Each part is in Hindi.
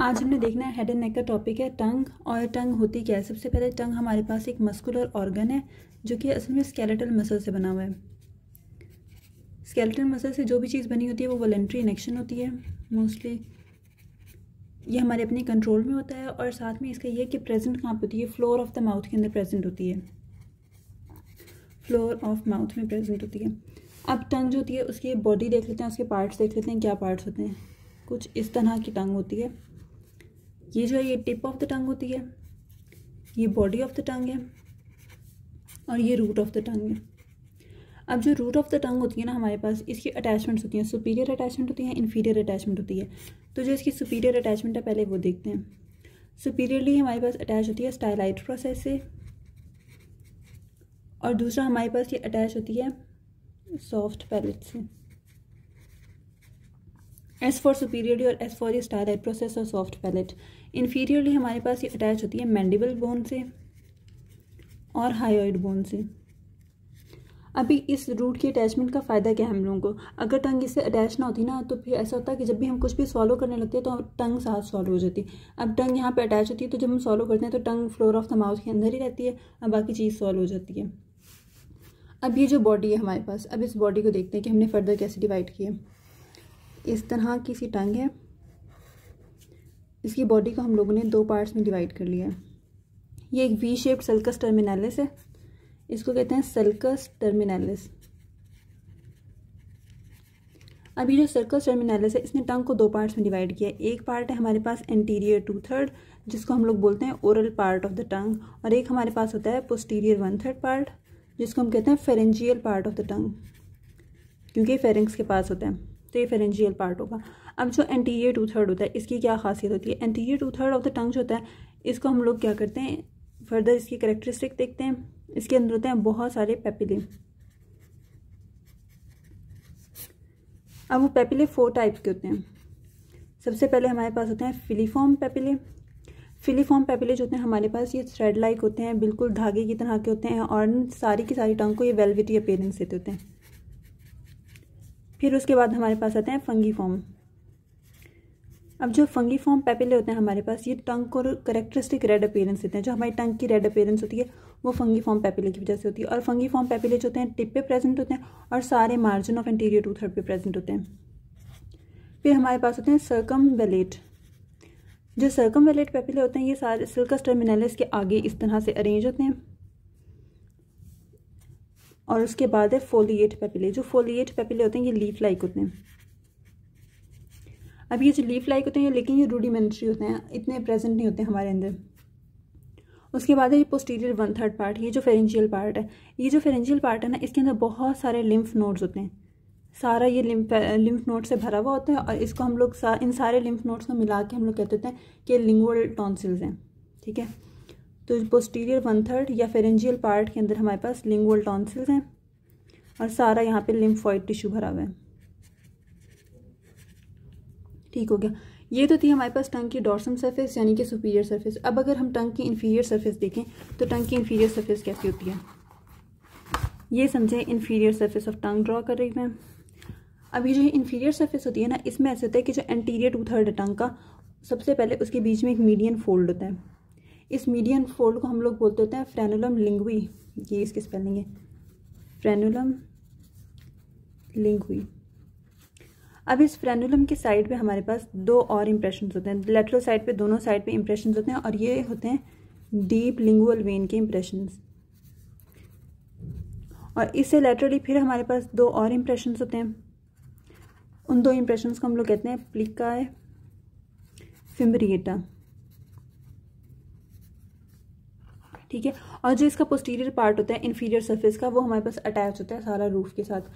आज हमने देखना है हेड एंड नेक का टॉपिक है टंग और टंग होती क्या है सबसे पहले टंग हमारे पास एक मस्कुलर ऑर्गन है जो कि असल में स्केलेटल मसल से बना हुआ है स्केलेटल मसल से जो भी चीज़ बनी होती है वो वॉलेंट्री इनेक्शन होती है मोस्टली ये हमारे अपने कंट्रोल में होता है और साथ में इसका ये कि प्रेजेंट कहाँ पर होती है फ्लोर ऑफ द माउथ के अंदर प्रेजेंट होती है फ्लोर ऑफ माउथ में प्रेजेंट होती है अब टंग जो होती है उसकी बॉडी देख लेते हैं उसके पार्ट्स देख लेते हैं क्या पार्ट्स होते हैं कुछ इस तरह की टंग होती है ये जो है ये टिप ऑफ द टंग होती है ये बॉडी ऑफ द टंग है और ये रूट ऑफ द टंग है अब जो रूट ऑफ द टंग होती है ना हमारे पास इसकी अटैचमेंट्स होती हैं सुपीरियर अटैचमेंट होती है इन्फीरियर अटैचमेंट होती है तो जो इसकी सुपीरियर अटैचमेंट है पहले वो देखते हैं सुपीरियरली हमारे पास अटैच होती है स्टाइलाइट प्रोसेस से और दूसरा हमारे पास ये अटैच होती है सॉफ्ट पैलेट से एस फॉर सुपीरियरली और एस फॉर ये स्टार है प्रोसेस और सॉफ्ट पैलेट इन्फीरियरली हमारे पास ये अटैच होती है मैंडिबल बोन से और हाइड बोन से अभी इस रूट की अटैचमेंट का फ़ायदा क्या है हम लोगों को अगर टंग इससे अटैच ना होती ना तो फिर ऐसा होता है कि जब भी हम कुछ भी सॉलो करने लगते हैं तो टंग साथ सॉलो हो जाती है अब टंग यहाँ पे अटैच होती है तो जब हम सॉलो करते हैं तो tongue floor of the mouth के अंदर ही रहती है और बाकी चीज़ सॉल्व हो जाती है अब ये जो बॉडी है हमारे पास अब इस बॉडी को देखते हैं कि हमने फर्दर कैसे डिवाइड किया इस तरह की सी टंग है इसकी बॉडी को हम लोगों ने दो पार्ट्स में डिवाइड कर लिया है ये एक वी शेप्ड सल्कस टर्मिनलिस है इसको कहते हैं सल्कस टर्मिनलिस अभी जो सर्कस टर्मिनलिस है इसने टंग को दो पार्ट्स में डिवाइड किया एक पार्ट है हमारे पास एंटीरियर टू थर्ड जिसको हम लोग बोलते हैं oral part of the tongue और एक हमारे पास होता है पोस्टीरियर वन थर्ड पार्ट जिसको हम कहते हैं pharyngeal part of the tongue क्योंकि फेरेंक्स के पास होता है तो ये फेरेंजियल पार्ट होगा अब जो एंटीरियर टू थर्ड होता है इसकी क्या खासियत होती है anterior two third of the tongue जो होता है इसको हम लोग क्या करते हैं फर्दर इसकी करेक्टरिस्टिक देखते हैं इसके अंदर होते हैं बहुत सारे पेपिले अब वो पेपिले फोर टाइप्स के होते हैं सबसे पहले हमारे पास होते हैं फिलीफॉर्म पेपिले फिलीफॉर्म पेपिले जो होते हैं हमारे पास ये थ्रेड लाइक होते हैं बिल्कुल धागे की तरह के होते हैं और सारी की सारी टंग को ये वेलविटी अपेयरेंस देते होते हैं फिर उसके बाद हमारे पास आते हैं फंगी फॉर्म अब जो फंगी फॉर्म पेपिले होते हैं हमारे पास ये टंग को करेक्टरिस्टिक रेड अपेयरेंस देते हैं जो हमारी टंग की रेड अपेयरेंस होती है वो फंगी फॉर्म पेपिले की वजह से होती है और फंगी फॉर्म पेपिले जो होते हैं टिप पे प्रेजेंट होते हैं और सारे margin of interior two third पे प्रेजेंट होते हैं फिर हमारे पास होते हैं सर्कम वेलेट जो सर्कम वेलेट पेपिले होते हैं ये सारे सिल्कस टर्मिनलिस के आगे इस तरह से अरेंज होते हैं और उसके बाद है फोलिएट पेपिले जो फोलिएट पेपिले होते हैं ये लीफ लाइक होते हैं अब ये जो लीफ लाइक होते हैं लेकिन ये रूडीमेंट्री होते हैं इतने प्रेजेंट नहीं होते हमारे अंदर उसके बाद है ये पोस्टीरियर वन थर्ड पार्ट ये जो फेरेंशियल पार्ट है ये जो फेरेंशियल पार्ट है ना इसके अंदर बहुत सारे लिम्फ नोड्स होते हैं सारा ये लिम्फ लिम्फ नोड से भरा हुआ होता है और इसको हम लोग सा, इन सारे लिम्फ नोड्स को मिला के हम लोग कहते होते हैं कि लिंगुअल टॉन्सिल्स हैं ठीक है तो पोस्टीरियर वन थर्ड या फेरेंजियल पार्ट के अंदर हमारे पास लिंगुअल टॉन्सिल्स हैं और सारा यहाँ पे लिम्फॉइड टिश्यू भरा हुआ है ठीक हो गया ये तो थी हमारे पास टंग की डॉर्सम सरफेस यानी कि सुपीरियर सरफेस अब अगर हम टंग की इन्फीरियर सरफेस देखें तो टंग की इन्फीरियर सरफेस कैसी होती है ये समझें inferior surface of tongue draw कर रही मैं अब ये जो इन्फीरियर सरफेस होती है ना इसमें ऐसे होता है कि जो एंटीरियर टू थर्ड टंग का सबसे पहले उसके बीच में एक मीडियन फोल्ड होता है इस मीडियन फोल्ड को हम लोग बोलते होते हैं फ्रेनुलम लिंगवी ये इसकी स्पेलिंग है फ्रेनुलम लिंगवी अब इस फ्रेनुलम के साइड पे हमारे पास दो और इम्प्रेशन होते हैं लेटरल साइड पे दोनों साइड पे इम्प्रेशन होते हैं और ये होते हैं डीप लिंगुअल वेन के इम्प्रेशन और इससे लेटरली फिर हमारे पास दो और इम्प्रेशन होते हैं उन दो इम्प्रेशन को हम लोग कहते हैं प्लिकाए फिम्बरिएटा ठीक है और जो इसका पोस्टीरियर पार्ट होता है इन्फीरियर सर्फेस का वो हमारे पास अटैच होता है सारा रूफ के साथ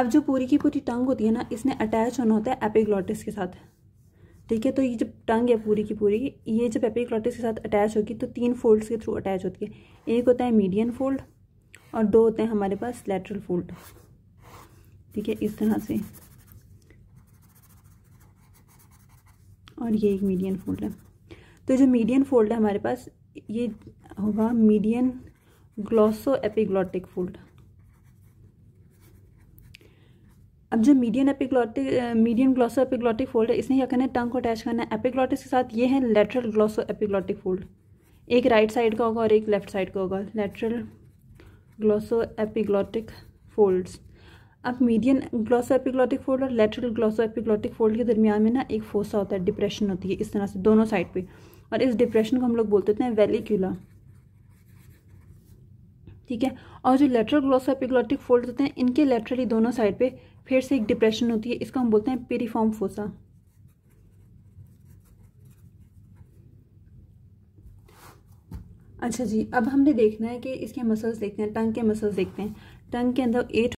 अब जो पूरी की पूरी टंग होती है ना इसने अटैच होना होता है एपिग्लॉटिस के साथ ठीक है तो ये जब टंग है पूरी की पूरी ये जब एपिग्लॉटिस के साथ अटैच होगी तो तीन फोल्ड्स के थ्रू अटैच होती है एक होता है मीडियन फोल्ड और दो होते हैं हमारे पास लेटरल फोल्ड ठीक है इस तरह से और ये एक मीडियन फोल्ड है तो जो मीडियन फोल्ड है हमारे पास ये होगा मीडियन ग्लॉसो एपिग्लॉटिक फोल्ड अब जो median epiglottic medium glossoepiglottic fold है इसमें क्या करना है टंग को अटैच करना है एपिग्लॉटिस के साथ ये है लेटरल ग्लॉसो एपिग्लॉटिक फोल्ड एक राइट right साइड का होगा और एक लेफ्ट साइड का होगा लेटरल ग्लॉसो एपिग्लॉटिक फोल्ड्स अब मीडियन ग्लॉसो एपिग्लॉटिक फोल्ड और लेटरल ग्लॉसो एपिग्लॉटिक फोल्ड के दरमियान में ना एक फोसा होता है डिप्रेशन होती है इस तरह से दोनों साइड पर और इस डिप्रेशन को हम लोग बोलते हैं वेलिक्यूला ठीक है और जो लेटरल ग्लोस और फोल्ड होते हैं इनके लेटरली दोनों साइड पे फिर से एक डिप्रेशन होती है इसको हम बोलते हैं पेरीफॉर्म फोसा अच्छा जी अब हमने देखना है कि इसके मसल्स देखते हैं टंग के मसल्स देखते हैं टंग के अंदर एट